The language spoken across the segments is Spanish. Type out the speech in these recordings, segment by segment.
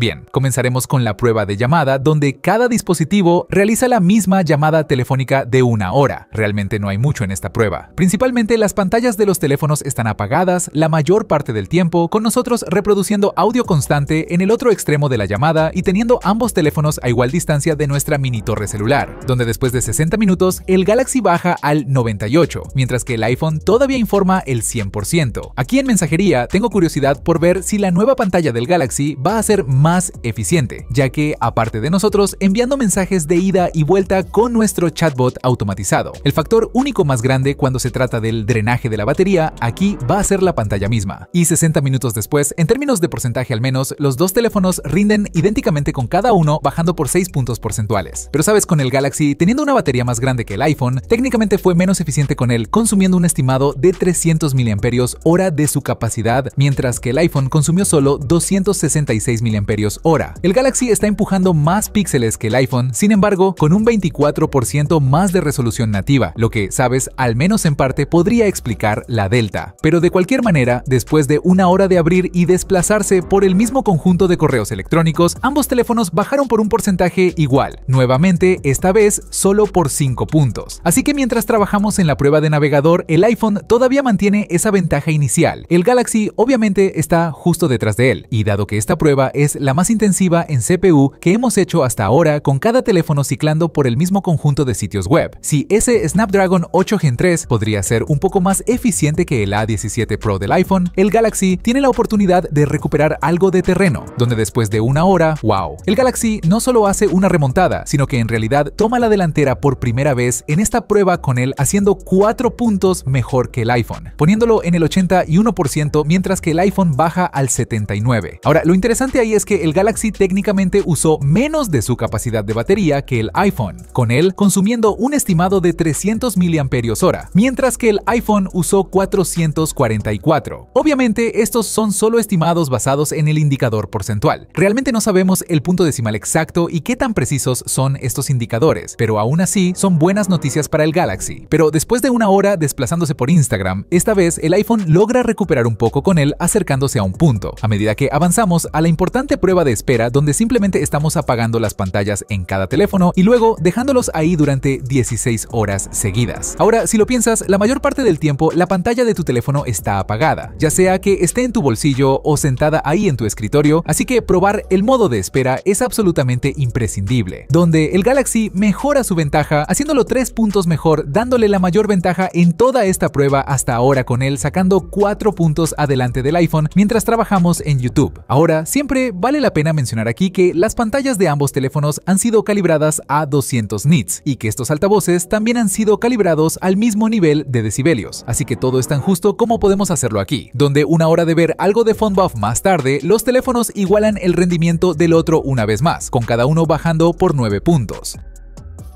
Bien, comenzaremos con la prueba de llamada, donde cada dispositivo realiza la misma llamada telefónica de una hora. Realmente no hay mucho en esta prueba. Principalmente las pantallas de los teléfonos están apagadas la mayor parte del tiempo, con nosotros reproduciendo audio constante en el otro extremo de la llamada y teniendo ambos teléfonos a igual distancia de nuestra mini torre celular, donde después de 60 minutos el Galaxy baja al 98, mientras que el iPhone todavía informa el 100%. Aquí en mensajería tengo curiosidad por ver si la nueva pantalla del Galaxy va a ser más más eficiente, ya que, aparte de nosotros, enviando mensajes de ida y vuelta con nuestro chatbot automatizado. El factor único más grande cuando se trata del drenaje de la batería aquí va a ser la pantalla misma. Y 60 minutos después, en términos de porcentaje al menos, los dos teléfonos rinden idénticamente con cada uno bajando por 6 puntos porcentuales. Pero sabes, con el Galaxy, teniendo una batería más grande que el iPhone, técnicamente fue menos eficiente con él, consumiendo un estimado de 300 mAh de su capacidad, mientras que el iPhone consumió solo 266 mAh hora. El Galaxy está empujando más píxeles que el iPhone, sin embargo, con un 24% más de resolución nativa, lo que, sabes, al menos en parte podría explicar la Delta. Pero de cualquier manera, después de una hora de abrir y desplazarse por el mismo conjunto de correos electrónicos, ambos teléfonos bajaron por un porcentaje igual, nuevamente, esta vez solo por 5 puntos. Así que mientras trabajamos en la prueba de navegador, el iPhone todavía mantiene esa ventaja inicial. El Galaxy obviamente está justo detrás de él, y dado que esta prueba es la la más intensiva en CPU que hemos hecho hasta ahora con cada teléfono ciclando por el mismo conjunto de sitios web. Si ese Snapdragon 8 Gen 3 podría ser un poco más eficiente que el A17 Pro del iPhone, el Galaxy tiene la oportunidad de recuperar algo de terreno, donde después de una hora, wow, el Galaxy no solo hace una remontada, sino que en realidad toma la delantera por primera vez en esta prueba con él haciendo 4 puntos mejor que el iPhone, poniéndolo en el 81% mientras que el iPhone baja al 79%. Ahora, lo interesante ahí es que el Galaxy técnicamente usó menos de su capacidad de batería que el iPhone, con él consumiendo un estimado de 300 mAh, mientras que el iPhone usó 444. Obviamente, estos son solo estimados basados en el indicador porcentual. Realmente no sabemos el punto decimal exacto y qué tan precisos son estos indicadores, pero aún así son buenas noticias para el Galaxy. Pero después de una hora desplazándose por Instagram, esta vez el iPhone logra recuperar un poco con él acercándose a un punto, a medida que avanzamos a la importante prueba de espera donde simplemente estamos apagando las pantallas en cada teléfono y luego dejándolos ahí durante 16 horas seguidas. Ahora, si lo piensas, la mayor parte del tiempo la pantalla de tu teléfono está apagada, ya sea que esté en tu bolsillo o sentada ahí en tu escritorio, así que probar el modo de espera es absolutamente imprescindible, donde el Galaxy mejora su ventaja haciéndolo tres puntos mejor, dándole la mayor ventaja en toda esta prueba hasta ahora con él, sacando cuatro puntos adelante del iPhone mientras trabajamos en YouTube. Ahora, siempre va Vale la pena mencionar aquí que las pantallas de ambos teléfonos han sido calibradas a 200 nits y que estos altavoces también han sido calibrados al mismo nivel de decibelios, así que todo es tan justo como podemos hacerlo aquí, donde una hora de ver algo de phone buff más tarde, los teléfonos igualan el rendimiento del otro una vez más, con cada uno bajando por 9 puntos.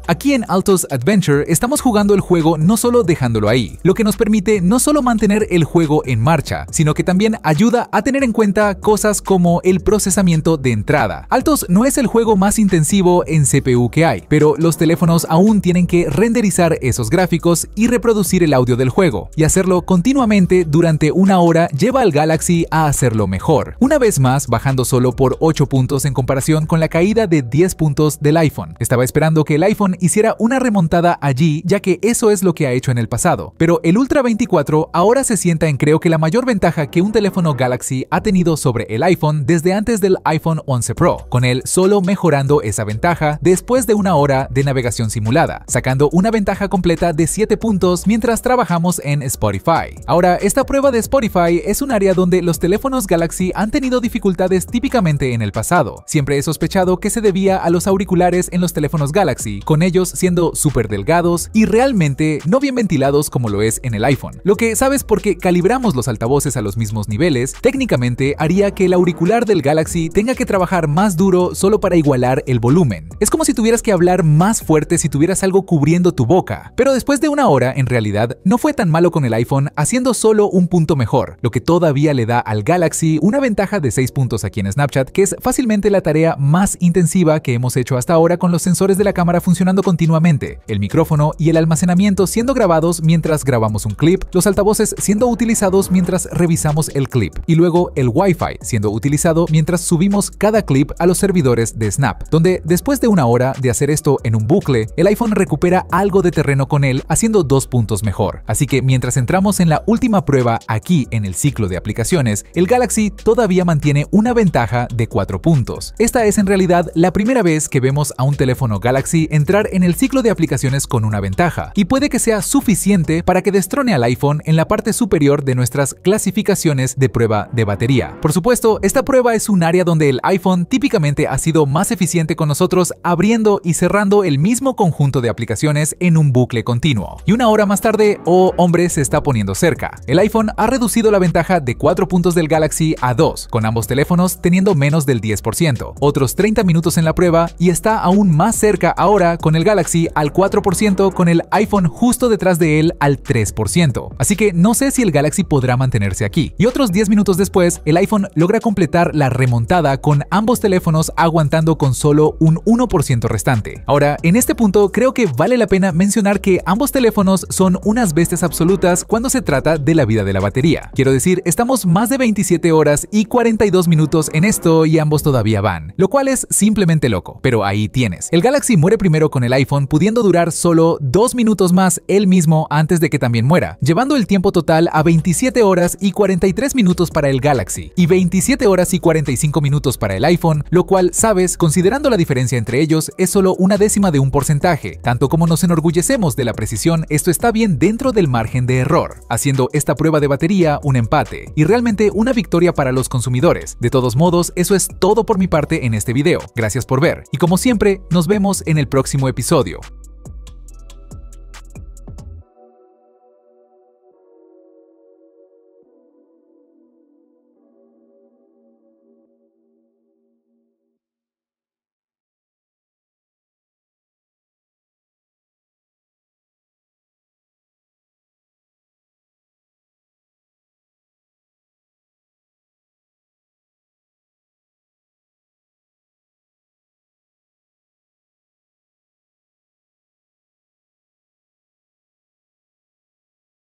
Aquí en Altos Adventure estamos jugando el juego no solo dejándolo ahí, lo que nos permite no solo mantener el juego en marcha, sino que también ayuda a tener en cuenta cosas como el procesamiento de entrada. Altos no es el juego más intensivo en CPU que hay, pero los teléfonos aún tienen que renderizar esos gráficos y reproducir el audio del juego, y hacerlo continuamente durante una hora lleva al Galaxy a hacerlo mejor, una vez más bajando solo por 8 puntos en comparación con la caída de 10 puntos del iPhone. Estaba esperando que el iPhone hiciera una remontada allí, ya que eso es lo que ha hecho en el pasado. Pero el Ultra 24 ahora se sienta en creo que la mayor ventaja que un teléfono Galaxy ha tenido sobre el iPhone desde antes del iPhone 11 Pro, con él solo mejorando esa ventaja después de una hora de navegación simulada, sacando una ventaja completa de 7 puntos mientras trabajamos en Spotify. Ahora, esta prueba de Spotify es un área donde los teléfonos Galaxy han tenido dificultades típicamente en el pasado. Siempre he sospechado que se debía a los auriculares en los teléfonos Galaxy, con ellos siendo súper delgados y realmente no bien ventilados como lo es en el iPhone. Lo que sabes porque calibramos los altavoces a los mismos niveles, técnicamente haría que el auricular del Galaxy tenga que trabajar más duro solo para igualar el volumen. Es como si tuvieras que hablar más fuerte si tuvieras algo cubriendo tu boca, pero después de una hora, en realidad, no fue tan malo con el iPhone haciendo solo un punto mejor, lo que todavía le da al Galaxy una ventaja de 6 puntos aquí en Snapchat, que es fácilmente la tarea más intensiva que hemos hecho hasta ahora con los sensores de la cámara funcionando continuamente, el micrófono y el almacenamiento siendo grabados mientras grabamos un clip, los altavoces siendo utilizados mientras revisamos el clip, y luego el Wi-Fi siendo utilizado mientras subimos cada clip a los servidores de Snap, donde después de una hora de hacer esto en un bucle, el iPhone recupera algo de terreno con él haciendo dos puntos mejor. Así que mientras entramos en la última prueba aquí en el ciclo de aplicaciones, el Galaxy todavía mantiene una ventaja de cuatro puntos. Esta es en realidad la primera vez que vemos a un teléfono Galaxy entrar en el ciclo de aplicaciones con una ventaja, y puede que sea suficiente para que destrone al iPhone en la parte superior de nuestras clasificaciones de prueba de batería. Por supuesto, esta prueba es un área donde el iPhone típicamente ha sido más eficiente con nosotros abriendo y cerrando el mismo conjunto de aplicaciones en un bucle continuo. Y una hora más tarde, oh hombre, se está poniendo cerca. El iPhone ha reducido la ventaja de 4 puntos del Galaxy a 2, con ambos teléfonos teniendo menos del 10%, otros 30 minutos en la prueba y está aún más cerca ahora con el Galaxy al 4%, con el iPhone justo detrás de él al 3%. Así que no sé si el Galaxy podrá mantenerse aquí. Y otros 10 minutos después, el iPhone logra completar la remontada con ambos teléfonos aguantando con solo un 1% restante. Ahora, en este punto creo que vale la pena mencionar que ambos teléfonos son unas bestias absolutas cuando se trata de la vida de la batería. Quiero decir, estamos más de 27 horas y 42 minutos en esto y ambos todavía van, lo cual es simplemente loco, pero ahí tienes. El Galaxy muere primero con el iPhone, pudiendo durar solo dos minutos más él mismo antes de que también muera, llevando el tiempo total a 27 horas y 43 minutos para el Galaxy y 27 horas y 45 minutos para el iPhone, lo cual, sabes, considerando la diferencia entre ellos, es solo una décima de un porcentaje. Tanto como nos enorgullecemos de la precisión, esto está bien dentro del margen de error, haciendo esta prueba de batería un empate y realmente una victoria para los consumidores. De todos modos, eso es todo por mi parte en este video. Gracias por ver y como siempre, nos vemos en el próximo episodio.